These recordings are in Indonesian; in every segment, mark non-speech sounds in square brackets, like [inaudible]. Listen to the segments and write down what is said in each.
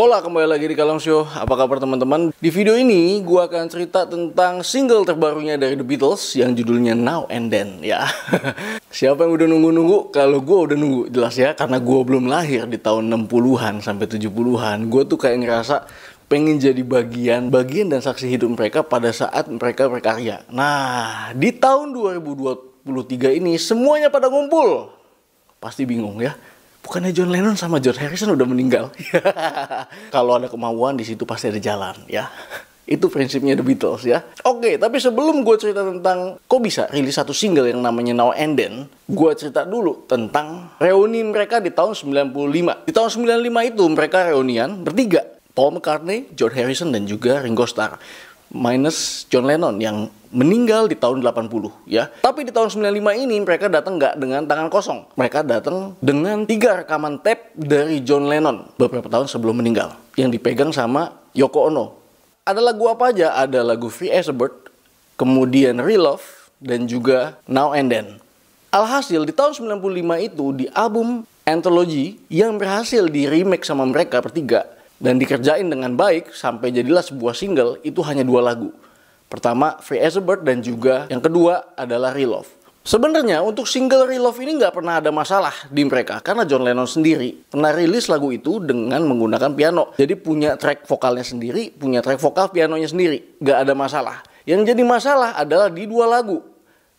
Hola kembali lagi di Kalong Show, apa kabar teman-teman? Di video ini gue akan cerita tentang single terbarunya dari The Beatles yang judulnya Now and Then ya [laughs] Siapa yang udah nunggu-nunggu? Kalau gue udah nunggu jelas ya karena gue belum lahir di tahun 60-an sampai 70-an Gue tuh kayak ngerasa pengen jadi bagian, bagian dan saksi hidup mereka pada saat mereka berkarya Nah di tahun 2023 ini semuanya pada ngumpul Pasti bingung ya bukannya John Lennon sama George Harrison udah meninggal. [laughs] Kalau ada kemauan di situ pasti ada jalan ya. Itu prinsipnya The Beatles ya. Oke, okay, tapi sebelum gue cerita tentang kok bisa rilis satu single yang namanya Now and Then, gue cerita dulu tentang reuni mereka di tahun 95. Di tahun 95 itu mereka reunian bertiga. Paul McCartney, George Harrison, dan juga Ringo Starr minus John Lennon yang meninggal di tahun 80 ya. Tapi di tahun 95 ini mereka datang nggak dengan tangan kosong. Mereka datang dengan tiga rekaman tape dari John Lennon beberapa tahun sebelum meninggal yang dipegang sama Yoko Ono. Ada lagu apa aja? Ada lagu Free as a Bird, kemudian Real Love, dan juga Now and Then. Alhasil di tahun 95 itu di album Anthology yang berhasil di remake sama mereka bertiga dan dikerjain dengan baik sampai jadilah sebuah single itu hanya dua lagu. Pertama, Free As A Bird dan juga yang kedua adalah Relove. Sebenarnya untuk single Relove ini nggak pernah ada masalah di mereka karena John Lennon sendiri pernah rilis lagu itu dengan menggunakan piano. Jadi punya track vokalnya sendiri, punya track vokal pianonya sendiri, nggak ada masalah. Yang jadi masalah adalah di dua lagu,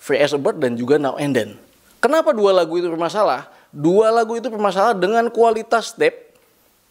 Free As A Bird dan juga Now and Then. Kenapa dua lagu itu bermasalah? Dua lagu itu bermasalah dengan kualitas step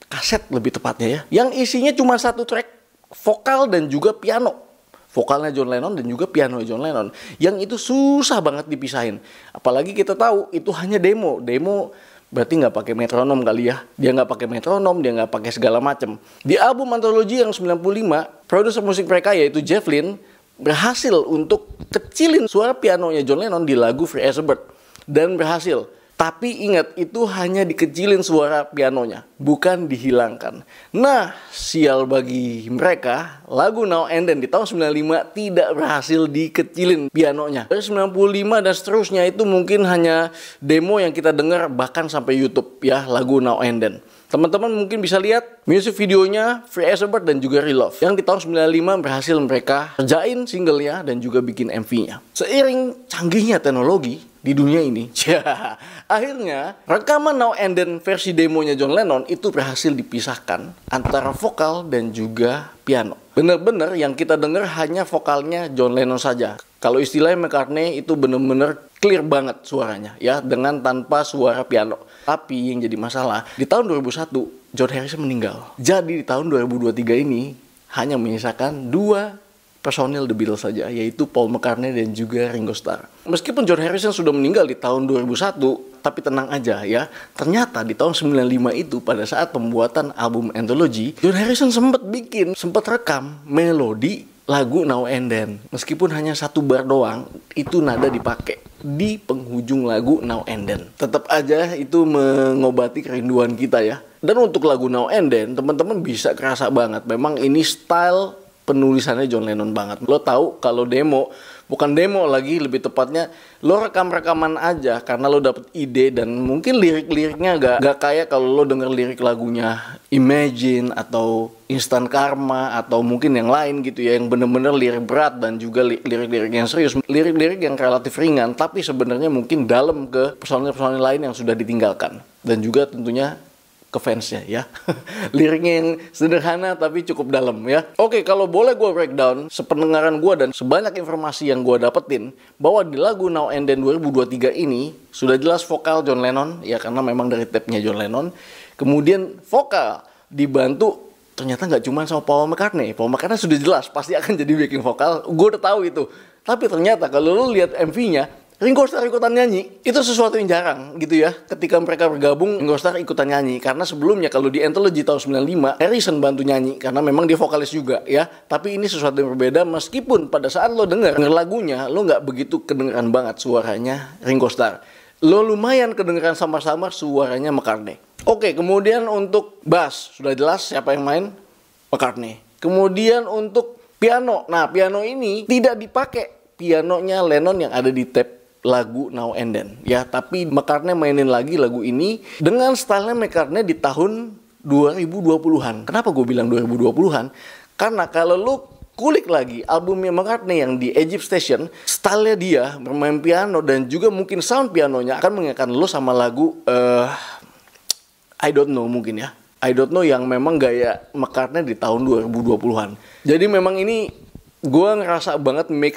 kaset lebih tepatnya ya, yang isinya cuma satu track, vokal dan juga piano. Vokalnya John Lennon dan juga piano John Lennon. Yang itu susah banget dipisahin. Apalagi kita tahu itu hanya demo. Demo berarti nggak pakai metronom kali ya. Dia nggak pakai metronom, dia nggak pakai segala macem Di album antologi yang 95, produser musik mereka yaitu Jeff Lynne berhasil untuk kecilin suara pianonya John Lennon di lagu Free as a Bird. Dan berhasil tapi ingat, itu hanya dikecilin suara pianonya, bukan dihilangkan. Nah, sial bagi mereka, lagu Now and Then di tahun 95 tidak berhasil dikecilin pianonya. Dari 95 dan seterusnya itu mungkin hanya demo yang kita dengar bahkan sampai YouTube ya, lagu Now and Then. Teman-teman mungkin bisa lihat music videonya Free As a Bird dan juga Relove yang di tahun 95 berhasil mereka kerjain singlenya dan juga bikin MV-nya. Seiring canggihnya teknologi, di dunia ini. [laughs] Ya, akhirnya, rekaman Now and Then versi demonya John Lennon itu berhasil dipisahkan antara vokal dan juga piano. Bener-bener yang kita dengar hanya vokalnya John Lennon saja. Kalau istilahnya McCartney itu bener-bener clear banget suaranya ya dengan tanpa suara piano. Tapi yang jadi masalah, di tahun 2001 John Harrison meninggal. Jadi di tahun 2023 ini hanya menyisakan dua personil The Beatles saja, yaitu Paul McCartney dan juga Ringo Starr. Meskipun John Harrison sudah meninggal di tahun 2001, tapi tenang aja ya, ternyata di tahun 95 itu pada saat pembuatan album Anthology, John Harrison sempat bikin, sempat rekam melodi lagu Now and Then. Meskipun hanya satu bar doang, itu nada dipakai di penghujung lagu Now and Then. Tetap aja itu mengobati kerinduan kita ya. Dan untuk lagu Now and Then, teman-teman bisa kerasa banget. Memang ini style penulisannya John Lennon banget. Lo tahu kalau demo, bukan demo lagi, lebih tepatnya lo rekam-rekaman aja karena lo dapet ide dan mungkin lirik-liriknya gak, gak kayak kalau lo denger lirik lagunya Imagine atau Instant Karma atau mungkin yang lain gitu ya yang bener-bener lirik berat dan juga lirik-lirik yang serius, lirik-lirik yang relatif ringan tapi sebenarnya mungkin dalam ke personil-personil lain yang sudah ditinggalkan dan juga tentunya ke fansnya ya. [laughs] Liriknya yang sederhana tapi cukup dalam ya. Oke, kalau boleh gue breakdown sepenengaran gue dan sebanyak informasi yang gue dapetin bahwa di lagu Now and Then 2023 ini sudah jelas vokal John Lennon ya karena memang dari tape-nya John Lennon. Kemudian vokal dibantu ternyata nggak cuma sama Paul McCartney. Paul McCartney sudah jelas pasti akan jadi backing vokal. Gue udah tahu itu. Tapi ternyata kalau lu lihat MV-nya Ringo Starr ikutan nyanyi itu sesuatu yang jarang gitu ya ketika mereka bergabung Ringo Starr ikutan nyanyi karena sebelumnya kalau di Anthology tahun 95 Harrison bantu nyanyi karena memang dia vokalis juga ya tapi ini sesuatu yang berbeda meskipun pada saat lo denger, denger lagunya lo nggak begitu kedengeran banget suaranya Ringo Starr lo lumayan kedengeran sama-sama suaranya McCartney oke kemudian untuk bass sudah jelas siapa yang main McCartney kemudian untuk piano nah piano ini tidak dipakai pianonya Lennon yang ada di tape lagu Now and Then ya tapi McCartney mainin lagi lagu ini dengan stylenya McCartney di tahun 2020-an. Kenapa gue bilang 2020-an? Karena kalau lu kulik lagi albumnya McCartney yang di Egypt Station, stylenya dia bermain piano dan juga mungkin sound pianonya akan mengingatkan lu sama lagu uh, I Don't Know mungkin ya. I Don't Know yang memang gaya McCartney di tahun 2020-an. Jadi memang ini gue ngerasa banget mix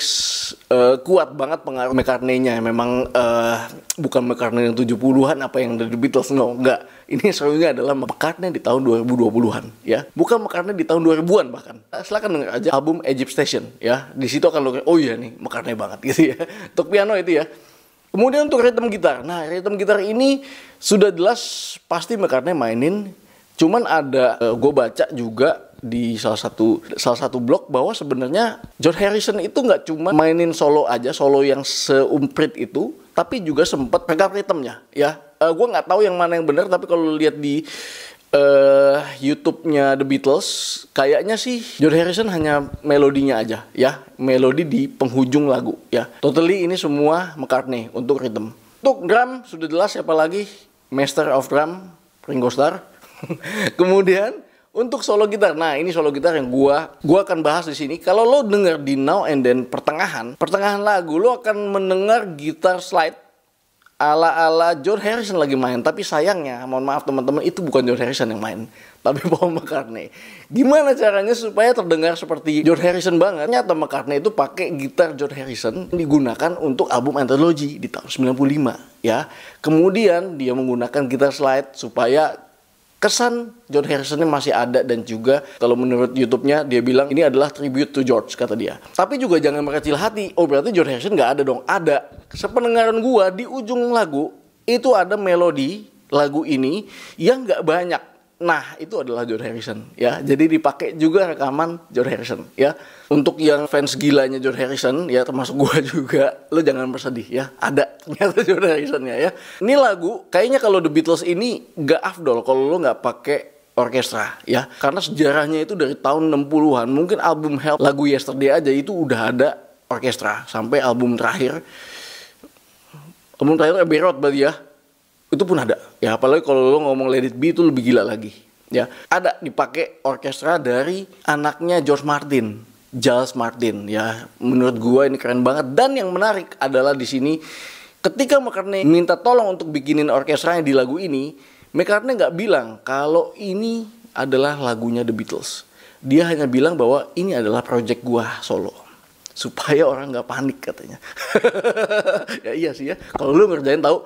uh, kuat banget pengaruh McCartney-nya memang uh, bukan McCartney yang 70-an apa yang dari Beatles no enggak ini serunya adalah McCartney di tahun 2020-an ya bukan McCartney di tahun 2000-an bahkan eh, silakan denger aja album Egypt Station ya di situ akan lo oh iya nih McCartney banget [laughs] gitu ya untuk piano itu ya kemudian untuk ritme gitar nah ritme gitar ini sudah jelas pasti McCartney mainin cuman ada uh, gue baca juga di salah satu salah satu blog bahwa sebenarnya George Harrison itu nggak cuma mainin solo aja solo yang seumprit itu tapi juga sempat pegang ritmenya ya uh, eh, gue nggak tahu yang mana yang benar tapi kalau lihat di uh, YouTube-nya The Beatles kayaknya sih George Harrison hanya melodinya aja ya melodi di penghujung lagu ya totally ini semua McCartney untuk ritme untuk drum sudah jelas siapa lagi Master of Drum Ringo Starr [laughs] kemudian untuk solo gitar, nah ini solo gitar yang gua gua akan bahas di sini. Kalau lo denger di now and then pertengahan, pertengahan lagu lo akan mendengar gitar slide ala-ala John Harrison lagi main. Tapi sayangnya, mohon maaf teman-teman, itu bukan John Harrison yang main, tapi [laughs] Paul McCartney. Gimana caranya supaya terdengar seperti John Harrison banget? Nyata McCartney itu pakai gitar John Harrison digunakan untuk album Anthology di tahun 95 ya. Kemudian dia menggunakan gitar slide supaya kesan john Harrison masih ada dan juga kalau menurut YouTube-nya dia bilang ini adalah tribute to George kata dia. Tapi juga jangan mengecil hati. Oh berarti john Harrison nggak ada dong? Ada. Sependengaran gua di ujung lagu itu ada melodi lagu ini yang nggak banyak Nah, itu adalah George Harrison ya. Jadi dipakai juga rekaman George Harrison ya. Untuk yang fans gilanya George Harrison ya termasuk [laughs] gua juga, lo jangan bersedih ya. Ada [laughs] ternyata George Harrison ya. Ini lagu kayaknya kalau The Beatles ini gak afdol kalau lo nggak pakai orkestra ya karena sejarahnya itu dari tahun 60-an mungkin album Help lagu Yesterday aja itu udah ada orkestra sampai album terakhir album terakhir Abbey Road berarti ya itu pun ada ya apalagi kalau lo ngomong Let It Be itu lebih gila lagi ya ada dipakai orkestra dari anaknya George Martin Giles Martin ya menurut gua ini keren banget dan yang menarik adalah di sini ketika McCartney minta tolong untuk bikinin orkestranya di lagu ini McCartney nggak bilang kalau ini adalah lagunya The Beatles dia hanya bilang bahwa ini adalah project gua solo supaya orang nggak panik katanya [laughs] ya iya sih ya kalau lu ngerjain tahu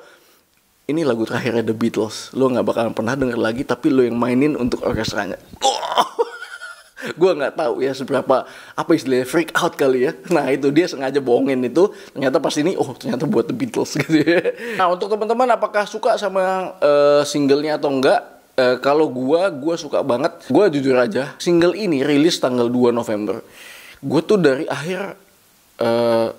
ini lagu terakhirnya The Beatles lo nggak bakalan pernah denger lagi tapi lo yang mainin untuk orkestranya oh! [laughs] gue nggak tahu ya seberapa apa istilahnya freak out kali ya nah itu dia sengaja bohongin itu ternyata pas ini oh ternyata buat The Beatles [laughs] gitu ya nah untuk teman-teman apakah suka sama uh, singlenya atau enggak Uh, eh, kalau gue, gue suka banget. Gue jujur aja, single ini rilis tanggal 2 November. Gue tuh dari akhir uh,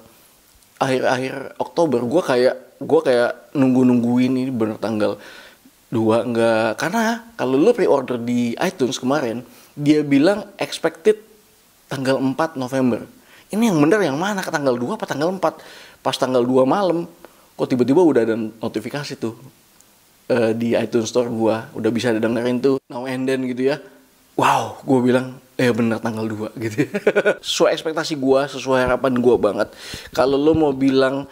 akhir-akhir Oktober gue kayak gue kayak nunggu-nungguin ini bener tanggal dua enggak karena kalau lu pre-order di iTunes kemarin dia bilang expected tanggal 4 November ini yang bener yang mana ke tanggal 2 apa tanggal 4 pas tanggal 2 malam kok tiba-tiba udah ada notifikasi tuh uh, di iTunes Store gue udah bisa dengerin tuh now and then gitu ya wow gue bilang eh bener tanggal 2 gitu ya. sesuai [laughs] ekspektasi gue sesuai harapan gue banget kalau lo mau bilang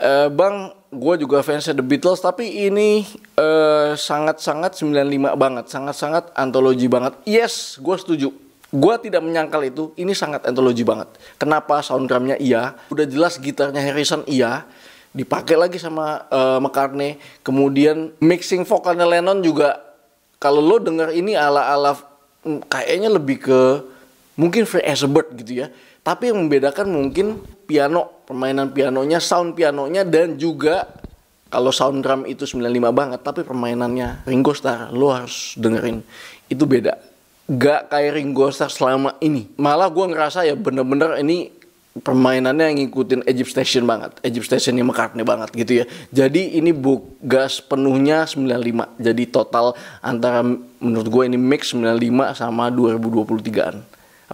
uh, Bang, gue juga fansnya The Beatles, tapi ini sangat eh, sangat-sangat 95 banget, sangat-sangat antologi banget. Yes, gue setuju. Gue tidak menyangkal itu, ini sangat antologi banget. Kenapa soundtracknya iya, udah jelas gitarnya Harrison iya, dipakai lagi sama uh, McCartney, kemudian mixing vokalnya Lennon juga. Kalau lo denger ini ala-ala hmm, kayaknya lebih ke mungkin Free as a Bird gitu ya. Tapi yang membedakan mungkin piano, permainan pianonya, sound pianonya dan juga kalau sound drum itu 95 banget tapi permainannya Ringo Starr lo harus dengerin itu beda gak kayak Ringo Starr selama ini malah gue ngerasa ya bener-bener ini permainannya yang ngikutin Egypt Station banget Egypt Station yang McCartney banget gitu ya jadi ini book gas penuhnya 95 jadi total antara menurut gue ini mix 95 sama 2023an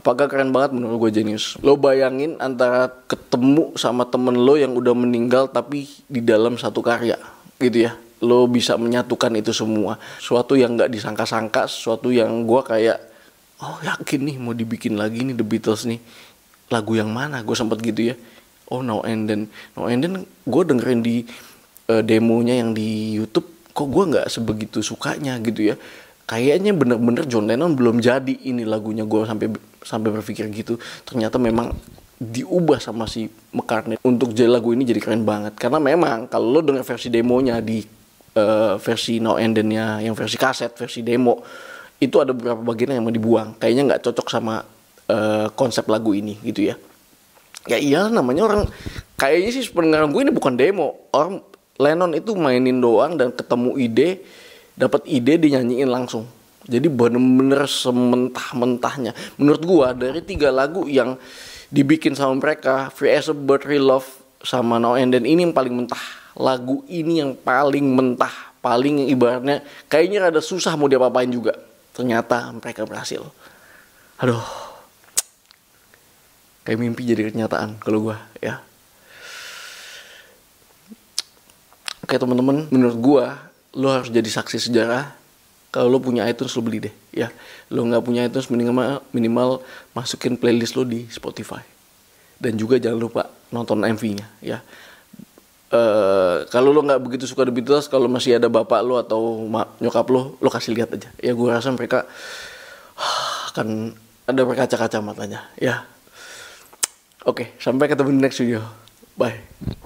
Apakah keren banget menurut gue jenius? Lo bayangin antara ketemu sama temen lo yang udah meninggal tapi di dalam satu karya gitu ya lo bisa menyatukan itu semua suatu yang nggak disangka-sangka suatu yang gue kayak oh yakin nih mau dibikin lagi nih The Beatles nih lagu yang mana gue sempet gitu ya oh No and Then No and Then gue dengerin di uh, demonya yang di YouTube kok gue nggak sebegitu sukanya gitu ya kayaknya bener-bener John Lennon belum jadi ini lagunya gue sampai sampai berpikir gitu ternyata memang diubah sama si McCartney untuk jadi lagu ini jadi keren banget karena memang kalau lo dengar versi demonya di uh, versi no endennya yang versi kaset versi demo itu ada beberapa bagian yang mau dibuang kayaknya nggak cocok sama uh, konsep lagu ini gitu ya ya iya namanya orang kayaknya sih pendengar gue ini bukan demo orang Lennon itu mainin doang dan ketemu ide dapat ide dinyanyiin langsung jadi bener-bener sementah-mentahnya. Menurut gua dari tiga lagu yang dibikin sama mereka, Free as a Bird, Real Love, sama No End, dan ini yang paling mentah. Lagu ini yang paling mentah, paling ibaratnya kayaknya rada susah mau diapa-apain juga. Ternyata mereka berhasil. Aduh, kayak mimpi jadi kenyataan kalau gua ya. Oke teman-teman, menurut gua lo harus jadi saksi sejarah kalau lo punya iTunes lo beli deh ya lo nggak punya iTunes minimal minimal masukin playlist lo di Spotify dan juga jangan lupa nonton MV-nya ya Uh, kalau lo nggak begitu suka The Beatles, kalau masih ada bapak lo atau nyokap lo, lo kasih lihat aja. Ya gue rasa mereka [sighs] akan ada berkaca-kaca matanya. Ya, oke. sampai ketemu di next video. Bye.